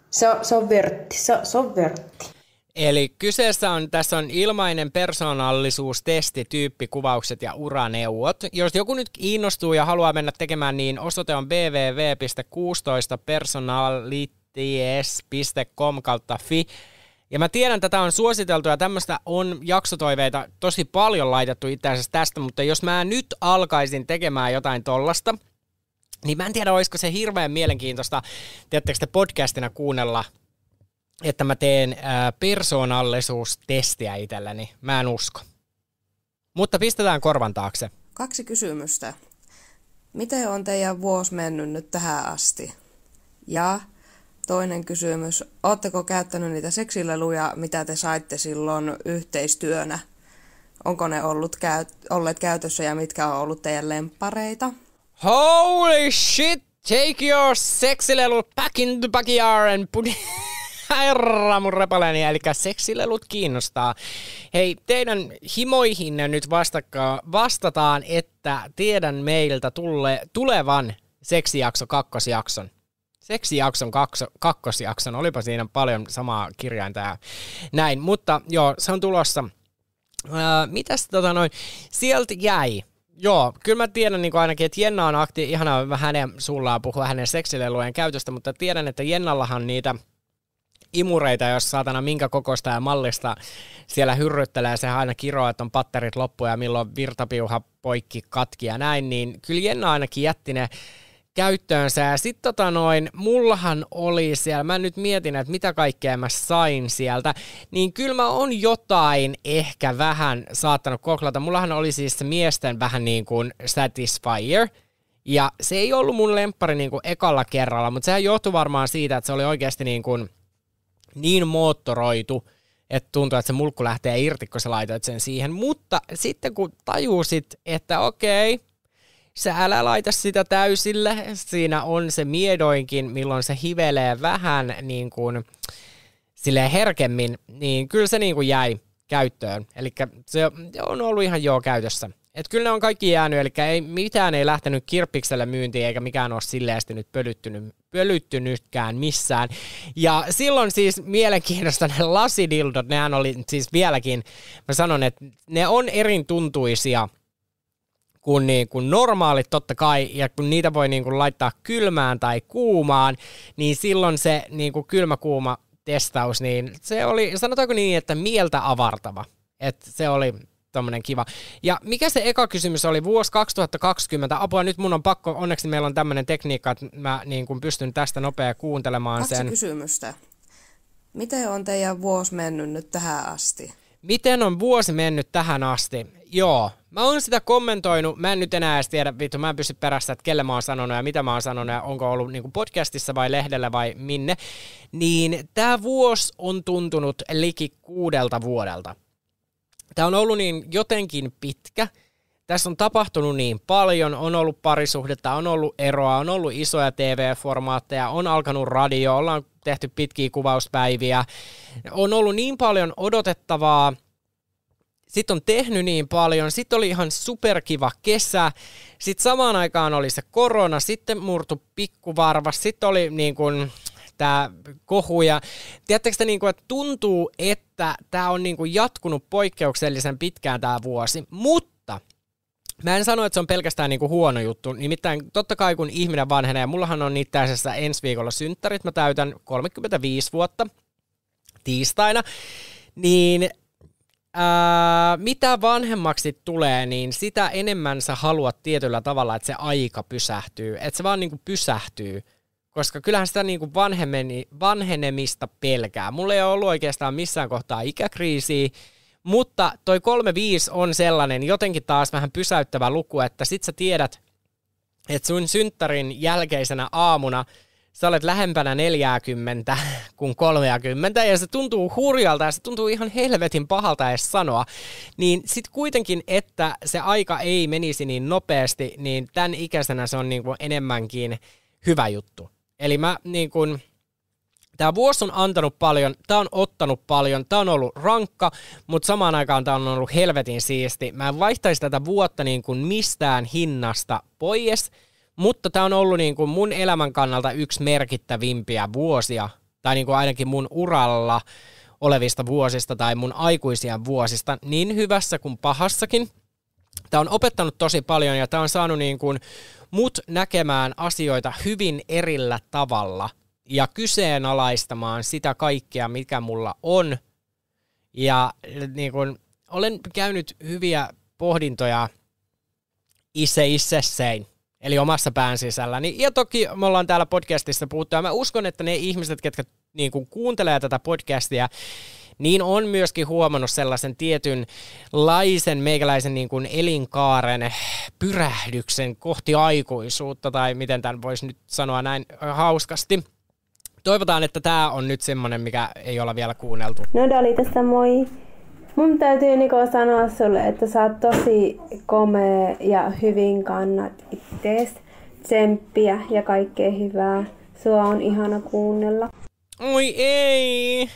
se on, se on vörtti. Se, se on vörtti. Eli kyseessä on, tässä on ilmainen persoonallisuustesti, tyyppikuvaukset ja uraneuvot. Jos joku nyt kiinnostuu ja haluaa mennä tekemään, niin osoite on www.16personalities.com kautta fi. Ja mä tiedän, että tätä on suositeltu ja tämmöistä on jaksotoiveita tosi paljon laitettu itse asiassa tästä, mutta jos mä nyt alkaisin tekemään jotain tollasta, niin mä en tiedä, olisiko se hirveän mielenkiintoista, tiedättekö te podcastina kuunnella että mä teen ää, persoonallisuustestiä itselläni. Mä en usko. Mutta pistetään korvan taakse. Kaksi kysymystä. Miten on teidän vuosi mennyt nyt tähän asti? Ja toinen kysymys, ootteko käyttänyt niitä seksileluja, mitä te saitte silloin yhteistyönä? Onko ne ollut käy- olleet käytössä ja mitkä on ollut teidän lempareita? Holy shit! Take your little back in the backyard and put herra mun repaleeni, eli seksilelut kiinnostaa. Hei, teidän himoihin nyt vastakkaan vastataan, että tiedän meiltä tulle, tulevan seksijakso kakkosjakson. Seksijakson kakso, kakkosjakson, olipa siinä paljon samaa kirjainta ja näin, mutta joo, se on tulossa. Öö, mitäs tota noin, sieltä jäi, Joo, kyllä mä tiedän niin ainakin, että Jenna on akti, ihanaa hänen suullaan puhua hänen seksilelujen käytöstä, mutta tiedän, että Jennallahan niitä imureita, jos saatana minkä kokosta ja mallista siellä hyrryttelee, se aina kiroa, että on patterit loppu ja milloin virtapiuha poikki katki ja näin, niin kyllä Jenna ainakin jätti ne käyttöönsä. Ja sitten tota noin, mullahan oli siellä, mä nyt mietin, että mitä kaikkea mä sain sieltä, niin kyllä mä on jotain ehkä vähän saattanut koklata. Mullahan oli siis se miesten vähän niin kuin satisfier ja se ei ollut mun lemppari niin kuin ekalla kerralla, mutta sehän johtui varmaan siitä, että se oli oikeasti niin kuin – niin moottoroitu, että tuntuu, että se mulkku lähtee irti, kun sä laitat sen siihen. Mutta sitten kun tajusit, että okei, sä älä laita sitä täysille, siinä on se miedoinkin, milloin se hivelee vähän niin kuin silleen herkemmin, niin kyllä se niin kuin jäi käyttöön. Eli se on ollut ihan joo käytössä. Et kyllä ne on kaikki jäänyt, eli ei, mitään ei lähtenyt kirppikselle myyntiin, eikä mikään ole silleen nyt pölyttynyt, pölyttynytkään missään. Ja silloin siis mielenkiintoista ne lasidildot, nehän oli siis vieläkin, mä sanon, että ne on erin tuntuisia kuin, niin kuin normaalit totta kai, ja kun niitä voi niin kuin laittaa kylmään tai kuumaan, niin silloin se niin kuin kylmä-kuuma testaus, niin se oli, sanotaanko niin, että mieltä avartava. Et se oli tommonen kiva. Ja mikä se eka kysymys oli? Vuosi 2020. Apua, nyt mun on pakko, onneksi meillä on tämmöinen tekniikka, että mä niin kun pystyn tästä nopea kuuntelemaan Kaksi sen. kysymystä. Miten on teidän vuosi mennyt nyt tähän asti? Miten on vuosi mennyt tähän asti? Joo, mä oon sitä kommentoinut, mä en nyt enää edes tiedä, vittu, mä en pysty perässä, että kelle mä oon sanonut ja mitä mä oon sanonut ja onko ollut niin podcastissa vai lehdellä vai minne, niin tämä vuosi on tuntunut liki kuudelta vuodelta tämä on ollut niin jotenkin pitkä. Tässä on tapahtunut niin paljon, on ollut parisuhdetta, on ollut eroa, on ollut isoja TV-formaatteja, on alkanut radio, ollaan tehty pitkiä kuvauspäiviä. On ollut niin paljon odotettavaa, sitten on tehnyt niin paljon, sitten oli ihan superkiva kesä, sitten samaan aikaan oli se korona, sitten murtu pikkuvarva, sitten oli niin kuin tämä kohu. Ja tiedättekö te, niinku, että tuntuu, että tämä on niinku, jatkunut poikkeuksellisen pitkään tämä vuosi, mutta Mä en sano, että se on pelkästään niinku huono juttu. Nimittäin totta kai kun ihminen vanhenee, mullahan on itse asiassa ensi viikolla synttärit, mä täytän 35 vuotta tiistaina, niin Ää, mitä vanhemmaksi tulee, niin sitä enemmän sä haluat tietyllä tavalla, että se aika pysähtyy. Että se vaan niinku pysähtyy koska kyllähän sitä niin kuin vanhemeni, vanhenemista pelkää. Mulla ei ole ollut oikeastaan missään kohtaa ikäkriisiä, mutta toi 35 on sellainen jotenkin taas vähän pysäyttävä luku, että sit sä tiedät, että sun synttärin jälkeisenä aamuna sä olet lähempänä 40 kuin 30, ja se tuntuu hurjalta, ja se tuntuu ihan helvetin pahalta edes sanoa, niin sit kuitenkin, että se aika ei menisi niin nopeasti, niin tämän ikäisenä se on niin kuin enemmänkin hyvä juttu. Eli mä niin kuin, tämä vuosi on antanut paljon, tämä on ottanut paljon, tämä on ollut rankka, mutta samaan aikaan tämä on ollut helvetin siisti. Mä en vaihtaisi tätä vuotta niin kuin mistään hinnasta pois, mutta tämä on ollut niin kuin mun elämän kannalta yksi merkittävimpiä vuosia, tai niin kuin ainakin mun uralla olevista vuosista tai mun aikuisia vuosista, niin hyvässä kuin pahassakin – Tämä on opettanut tosi paljon ja tämä on saanut niin kuin mut näkemään asioita hyvin erillä tavalla ja kyseenalaistamaan sitä kaikkea, mikä mulla on. Ja niin kuin, olen käynyt hyviä pohdintoja itse itsessäin, eli omassa pään sisälläni. Ja toki me ollaan täällä podcastissa puhuttu, ja mä uskon, että ne ihmiset, ketkä niin kuin kuuntelee tätä podcastia, niin on myöskin huomannut sellaisen tietynlaisen meikäläisen niin kuin elinkaaren pyrähdyksen kohti aikuisuutta, tai miten tämän voisi nyt sanoa näin hauskasti. Toivotaan, että tämä on nyt semmoinen, mikä ei olla vielä kuunneltu. No Dali tässä moi. Mun täytyy Niko sanoa sulle, että sä oot tosi komea ja hyvin kannat ittees. Tsemppiä ja kaikkea hyvää. Sua on ihana kuunnella. Oi ei!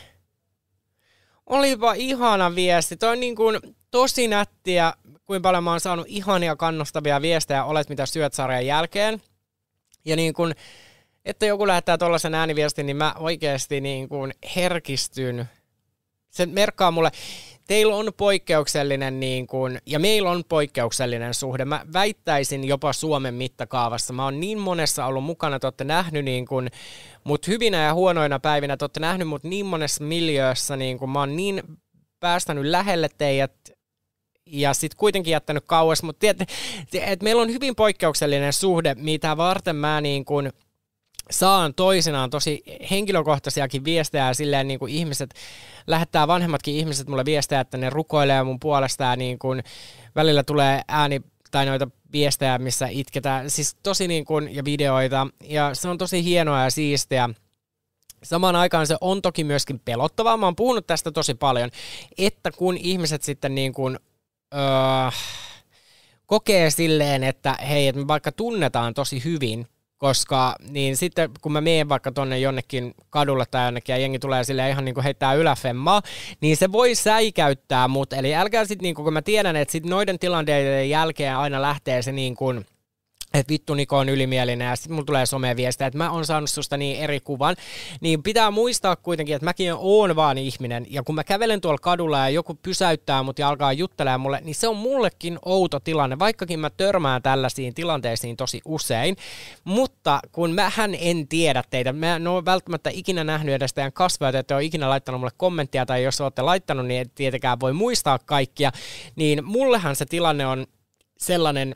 Olipa ihana viesti. Toi on niin kuin tosi nättiä, kuinka paljon mä oon saanut ihania kannustavia viestejä Olet mitä syöt sarjan jälkeen. Ja niin kuin, että joku lähettää tuollaisen ääniviestin, niin mä oikeasti niin kuin herkistyn. Se merkkaa mulle, teillä on poikkeuksellinen niin kuin, ja meillä on poikkeuksellinen suhde. Mä väittäisin jopa Suomen mittakaavassa. Mä oon niin monessa ollut mukana, te olette nähnyt niin kuin, mut hyvinä ja huonoina päivinä, te olette nähnyt mut niin monessa miljöössä, niin kuin, mä oon niin päästänyt lähelle teidät ja sitten kuitenkin jättänyt kauas, mutta tiedät, et meillä on hyvin poikkeuksellinen suhde, mitä varten mä niin kuin, saan toisinaan tosi henkilökohtaisiakin viestejä silleen niin kuin ihmiset, lähettää vanhemmatkin ihmiset mulle viestejä, että ne rukoilee mun puolesta ja niin kuin välillä tulee ääni tai noita viestejä, missä itketään, siis tosi niin kuin, ja videoita, ja se on tosi hienoa ja siistiä. Samaan aikaan se on toki myöskin pelottavaa, mä oon puhunut tästä tosi paljon, että kun ihmiset sitten niin kuin, öö, kokee silleen, että hei, että me vaikka tunnetaan tosi hyvin, koska niin sitten kun mä menen vaikka tonne jonnekin kadulla tai jonnekin ja jengi tulee sille ihan niinku heittää yläfemmaa, niin se voi säikäyttää mut. Eli älkää sitten, niinku, kun mä tiedän, että sit noiden tilanteiden jälkeen aina lähtee se niin kuin että vittu Niko on ylimielinen ja sitten mulla tulee someviestiä, että mä oon saanut susta niin eri kuvan, niin pitää muistaa kuitenkin, että mäkin oon vaan ihminen ja kun mä kävelen tuolla kadulla ja joku pysäyttää mut ja alkaa juttelemaan mulle, niin se on mullekin outo tilanne, vaikkakin mä törmään tällaisiin tilanteisiin tosi usein, mutta kun mähän en tiedä teitä, mä en ole välttämättä ikinä nähnyt edes teidän kasvoja, että ole ikinä laittanut mulle kommenttia tai jos olette laittanut, niin et tietenkään voi muistaa kaikkia, niin mullehan se tilanne on sellainen,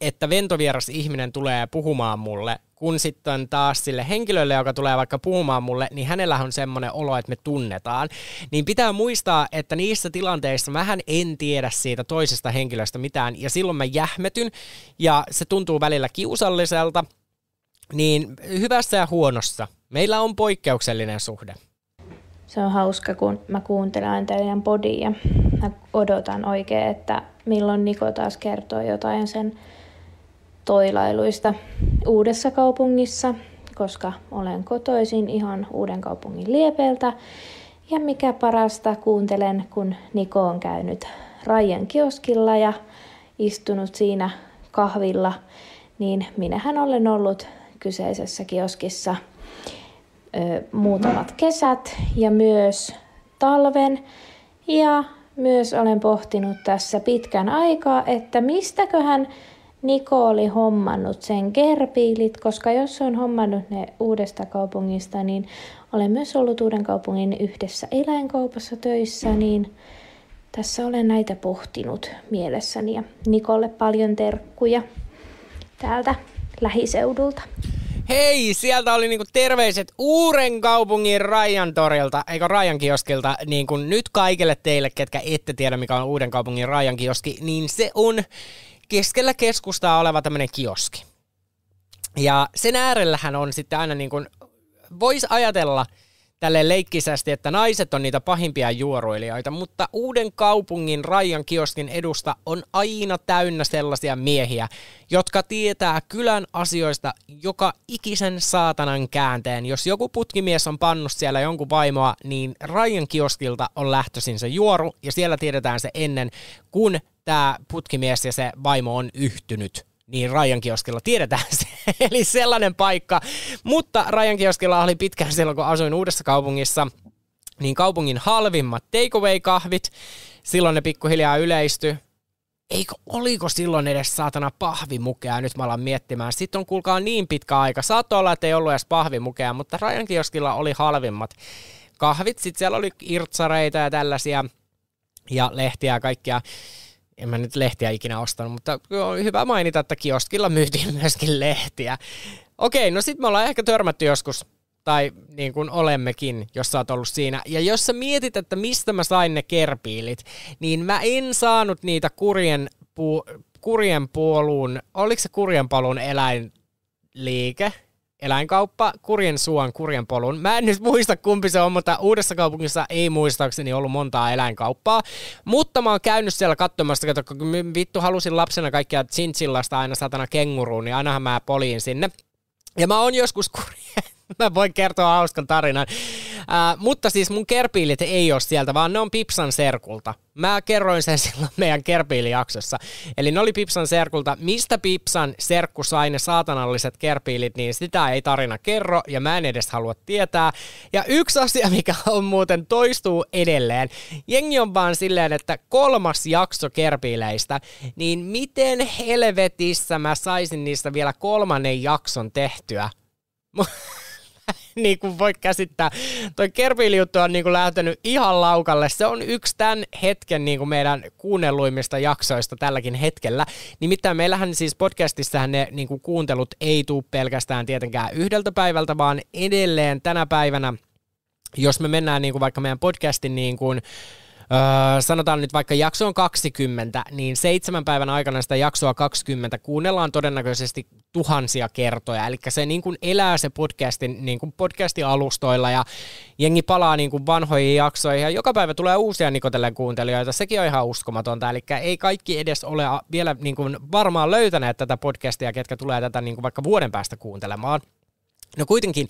että ventovieras ihminen tulee puhumaan mulle, kun sitten taas sille henkilölle, joka tulee vaikka puhumaan mulle, niin hänellä on semmoinen olo, että me tunnetaan. Niin pitää muistaa, että niissä tilanteissa mähän en tiedä siitä toisesta henkilöstä mitään, ja silloin mä jähmetyn, ja se tuntuu välillä kiusalliselta, niin hyvässä ja huonossa. Meillä on poikkeuksellinen suhde. Se on hauska, kun mä kuuntelen teidän podia. Mä odotan oikein, että milloin Niko taas kertoo jotain sen toilailuista uudessa kaupungissa, koska olen kotoisin ihan uuden kaupungin liepeltä Ja mikä parasta, kuuntelen, kun Niko on käynyt Rajan kioskilla ja istunut siinä kahvilla, niin minähän olen ollut kyseisessä kioskissa ö, muutamat kesät ja myös talven. Ja myös olen pohtinut tässä pitkän aikaa, että mistäköhän Niko oli hommannut sen gerbiilit, koska jos on hommannut ne uudesta kaupungista, niin olen myös ollut uuden kaupungin yhdessä eläinkaupassa töissä, niin tässä olen näitä pohtinut mielessäni ja Nikolle paljon terkkuja täältä lähiseudulta. Hei, sieltä oli niinku terveiset Uuren kaupungin Rajan torilta, eikö Rajan kioskilta, niin kuin nyt kaikille teille, ketkä ette tiedä mikä on Uuden kaupungin Rajan kioski, niin se on keskellä keskustaa oleva tämmöinen kioski. Ja sen äärellähän on sitten aina niin kuin, voisi ajatella tälle leikkisästi, että naiset on niitä pahimpia juoruilijoita, mutta uuden kaupungin Rajan kioskin edusta on aina täynnä sellaisia miehiä, jotka tietää kylän asioista joka ikisen saatanan käänteen. Jos joku putkimies on pannut siellä jonkun vaimoa, niin Rajan kioskilta on lähtöisin se juoru ja siellä tiedetään se ennen, kun tämä putkimies ja se vaimo on yhtynyt niin Rajan kioskilla tiedetään se, eli sellainen paikka. Mutta Rajan kioskilla oli pitkään silloin, kun asuin uudessa kaupungissa, niin kaupungin halvimmat takeaway-kahvit. Silloin ne pikkuhiljaa yleisty. Eikö, oliko silloin edes saatana pahvimukea? Nyt mä alan miettimään. Sitten on kuulkaa niin pitkä aika. Saattoi olla, että ei ollut edes pahvimukea, mutta Rajan kioskilla oli halvimmat kahvit. Sitten siellä oli irtsareita ja tällaisia ja lehtiä ja kaikkia en mä nyt lehtiä ikinä ostanut, mutta on hyvä mainita, että kioskilla myytiin myöskin lehtiä. Okei, no sit me ollaan ehkä törmätty joskus, tai niin kuin olemmekin, jos sä oot ollut siinä. Ja jos sä mietit, että mistä mä sain ne kerpiilit, niin mä en saanut niitä kurjen, pu kurjen puoluun, oliko se kurjen paluun eläinliike? Eläinkauppa, kurjen suon, kurjen polun. Mä en nyt muista kumpi se on, mutta uudessa kaupungissa ei muistaakseni ollut montaa eläinkauppaa. Mutta mä oon käynyt siellä katsomassa, että kun vittu halusin lapsena kaikkia chinchillasta aina satana kenguruun, niin ainahan mä poliin sinne. Ja mä oon joskus kurjen mä voin kertoa hauskan tarinan. Äh, mutta siis mun kerpiilit ei ole sieltä, vaan ne on Pipsan serkulta. Mä kerroin sen silloin meidän kerpiilijaksossa. Eli ne oli Pipsan serkulta. Mistä Pipsan serkku sai ne saatanalliset kerpiilit, niin sitä ei tarina kerro ja mä en edes halua tietää. Ja yksi asia, mikä on muuten toistuu edelleen. Jengi on vaan silleen, että kolmas jakso kerpiileistä, niin miten helvetissä mä saisin niistä vielä kolmannen jakson tehtyä? niin kuin voi käsittää. Toi juttu on niin kuin lähtenyt ihan laukalle. Se on yksi tämän hetken niin kuin meidän kuunnelluimmista jaksoista tälläkin hetkellä. Nimittäin meillähän siis podcastissahan ne niin kuin kuuntelut ei tule pelkästään tietenkään yhdeltä päivältä, vaan edelleen tänä päivänä, jos me mennään niin kuin vaikka meidän podcastin niin kuin, äh, öö, sanotaan nyt vaikka jakso on 20, niin seitsemän päivän aikana sitä jaksoa 20 kuunnellaan todennäköisesti tuhansia kertoja. Eli se niin kuin elää se podcastin, niin kuin podcastialustoilla alustoilla ja jengi palaa niin kuin vanhoihin jaksoihin ja joka päivä tulee uusia Nikotellen kuuntelijoita. Sekin on ihan uskomatonta. Eli ei kaikki edes ole vielä niin kuin varmaan löytäneet tätä podcastia, ketkä tulee tätä niin kuin vaikka vuoden päästä kuuntelemaan. No kuitenkin,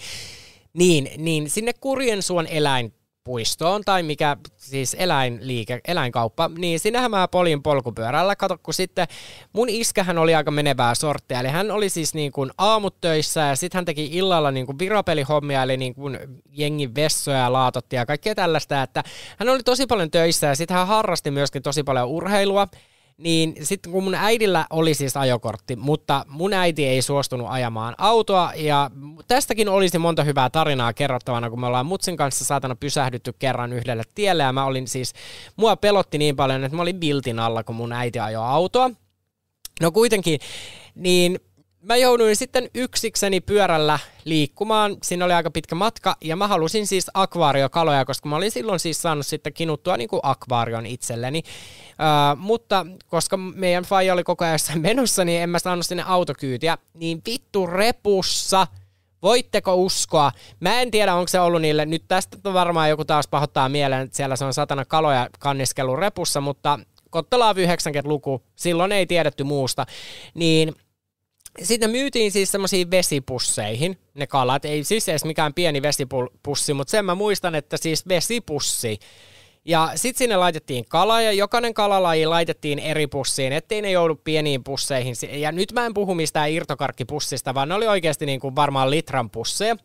niin, niin sinne kurjen suon eläin puistoon tai mikä siis eläinliike, eläinkauppa, niin sinähän mä poljin polkupyörällä. Kato, kun sitten mun iskähän oli aika menevää sorttia. Eli hän oli siis niin kuin aamut töissä ja sitten hän teki illalla niin kuin viropelihommia, eli niin kuin jengin vessoja ja laatottia ja kaikkea tällaista. Että hän oli tosi paljon töissä ja sitten hän harrasti myöskin tosi paljon urheilua niin sitten kun mun äidillä oli siis ajokortti, mutta mun äiti ei suostunut ajamaan autoa, ja tästäkin olisi monta hyvää tarinaa kerrottavana, kun me ollaan Mutsin kanssa saatana pysähdytty kerran yhdelle tielle, ja mä olin siis, mua pelotti niin paljon, että mä olin biltin alla, kun mun äiti ajoi autoa. No kuitenkin, niin mä jouduin sitten yksikseni pyörällä liikkumaan. Siinä oli aika pitkä matka ja mä halusin siis akvaariokaloja, koska mä olin silloin siis saanut sitten kinuttua niin kuin akvaarion itselleni. Öö, mutta koska meidän faija oli koko ajan menossa, niin en mä saanut sinne autokyytiä. Niin vittu repussa Voitteko uskoa? Mä en tiedä, onko se ollut niille. Nyt tästä varmaan joku taas pahoittaa mieleen, että siellä se on satana kaloja kanniskelu repussa, mutta Kottalaavy 90-luku, silloin ei tiedetty muusta. Niin sitten ne myytiin siis semmoisiin vesipusseihin, ne kalat. Ei siis edes mikään pieni vesipussi, mutta sen mä muistan, että siis vesipussi. Ja sitten sinne laitettiin kala ja jokainen kalalaji laitettiin eri pussiin, ettei ne joudu pieniin pusseihin. Ja nyt mä en puhu mistään irtokarkkipussista, vaan ne oli oikeasti niin kuin varmaan litran pusseja.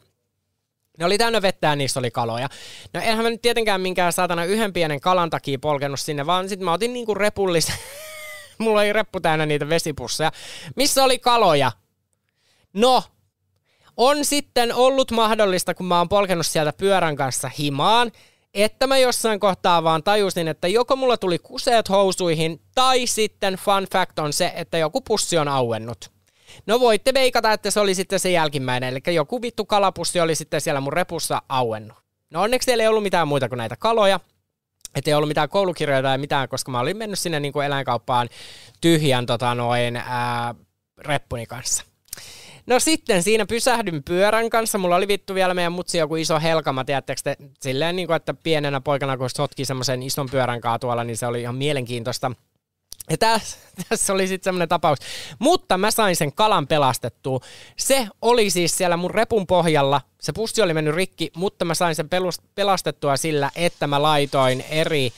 Ne oli täynnä vettä ja niissä oli kaloja. No enhän mä nyt tietenkään minkään saatana yhden pienen kalan takia polkenut sinne, vaan sitten mä otin kuin niinku repullisen Mulla oli reppu täynnä niitä vesipusseja. Missä oli kaloja? No, on sitten ollut mahdollista, kun mä oon polkenut sieltä pyörän kanssa himaan, että mä jossain kohtaa vaan tajusin, että joko mulla tuli kuseet housuihin, tai sitten fun fact on se, että joku pussi on auennut. No voitte veikata, että se oli sitten se jälkimmäinen, eli joku vittu kalapussi oli sitten siellä mun repussa auennut. No onneksi siellä ei ollut mitään muuta kuin näitä kaloja, että ei ollut mitään koulukirjoja tai mitään, koska mä olin mennyt sinne niin kuin eläinkauppaan tyhjän tota noin, ää, reppuni kanssa. No sitten siinä pysähdyn pyörän kanssa. Mulla oli vittu vielä meidän mutsi joku iso helkama, tiedättekö te, silleen niin kuin, että pienenä poikana, kun sotki semmoisen ison pyörän kaa tuolla, niin se oli ihan mielenkiintoista. Ja tässä, tässä oli sitten semmoinen tapaus. Mutta mä sain sen kalan pelastettua. Se oli siis siellä mun repun pohjalla. Se pussi oli mennyt rikki, mutta mä sain sen pelastettua sillä, että mä laitoin eri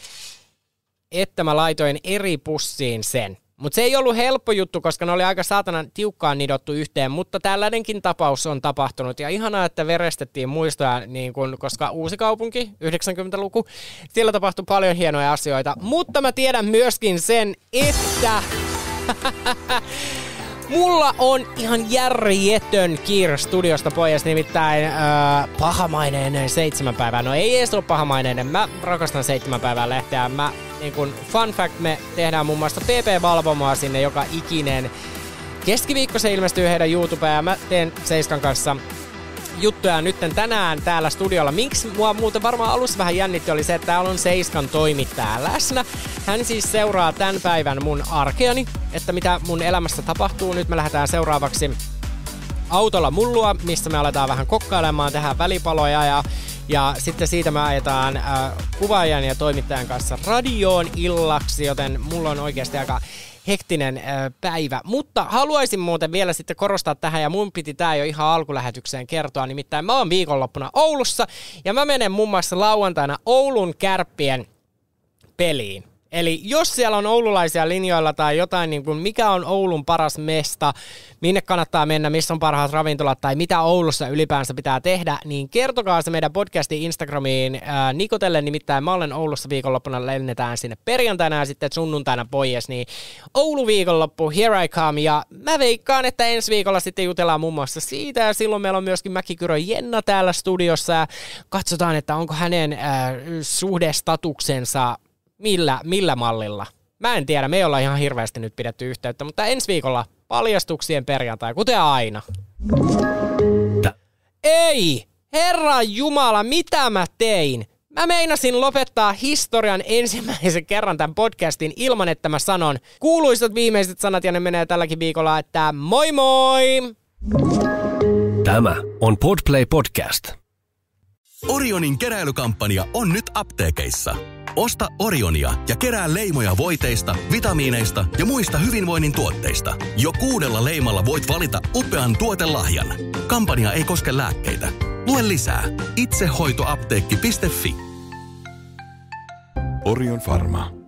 että mä laitoin eri pussiin sen. Mutta se ei ollut helppo juttu, koska ne oli aika saatanan tiukkaan nidottu yhteen, mutta tällainenkin tapaus on tapahtunut. Ja ihanaa, että verestettiin muistoja, niin kun, koska uusi kaupunki, 90-luku, siellä tapahtui paljon hienoja asioita. Mutta mä tiedän myöskin sen, että... Mulla on ihan järjetön kiire studiosta pois, nimittäin äh, pahamaineinen seitsemän päivää. No ei edes ole pahamainen, mä rakastan seitsemän päivää lehteä. Mä, niin kun, fun fact, me tehdään muun muassa PP-valvomaa sinne joka ikinen keskiviikko se ilmestyy heidän YouTubeen ja mä teen Seiskan kanssa juttuja nyt tänään täällä studiolla. Miksi mua muuten varmaan alussa vähän jännitti oli se, että täällä on Seiskan toimittaja läsnä. Hän siis seuraa tämän päivän mun arkeani, että mitä mun elämässä tapahtuu. Nyt me lähdetään seuraavaksi autolla mullua, missä me aletaan vähän kokkailemaan, tehdään välipaloja ja ja sitten siitä me ajetaan äh, kuvaajan ja toimittajan kanssa radioon illaksi, joten mulla on oikeasti aika hektinen päivä. Mutta haluaisin muuten vielä sitten korostaa tähän, ja mun piti tämä jo ihan alkulähetykseen kertoa, nimittäin mä oon viikonloppuna Oulussa, ja mä menen muun muassa lauantaina Oulun kärppien peliin. Eli jos siellä on oululaisia linjoilla tai jotain, niin kuin mikä on Oulun paras mesta, minne kannattaa mennä, missä on parhaat ravintolat tai mitä Oulussa ylipäänsä pitää tehdä, niin kertokaa se meidän podcastin Instagramiin äh, Nikotelle, nimittäin mä olen Oulussa viikonloppuna, lennetään sinne perjantaina ja sitten sunnuntaina pois, niin Oulu viikonloppu, here I come, ja mä veikkaan, että ensi viikolla sitten jutellaan muun muassa siitä, ja silloin meillä on myöskin Mäkikyrö Jenna täällä studiossa, ja katsotaan, että onko hänen äh, suhdestatuksensa millä, millä mallilla. Mä en tiedä, me ei olla ihan hirveästi nyt pidetty yhteyttä, mutta ensi viikolla paljastuksien perjantai, kuten aina. Tää. Ei! Herra Jumala, mitä mä tein? Mä meinasin lopettaa historian ensimmäisen kerran tämän podcastin ilman, että mä sanon kuuluisat viimeiset sanat ja ne menee tälläkin viikolla, että moi moi! Tämä on Podplay Podcast. Orionin keräilykampanja on nyt apteekeissa. Osta Orionia ja kerää leimoja voiteista, vitamiineista ja muista hyvinvoinnin tuotteista. Jo kuudella leimalla voit valita upean tuotelahjan. Kampanja ei koske lääkkeitä. Lue lisää itsehoitoapteekki.fi. Orion Pharma.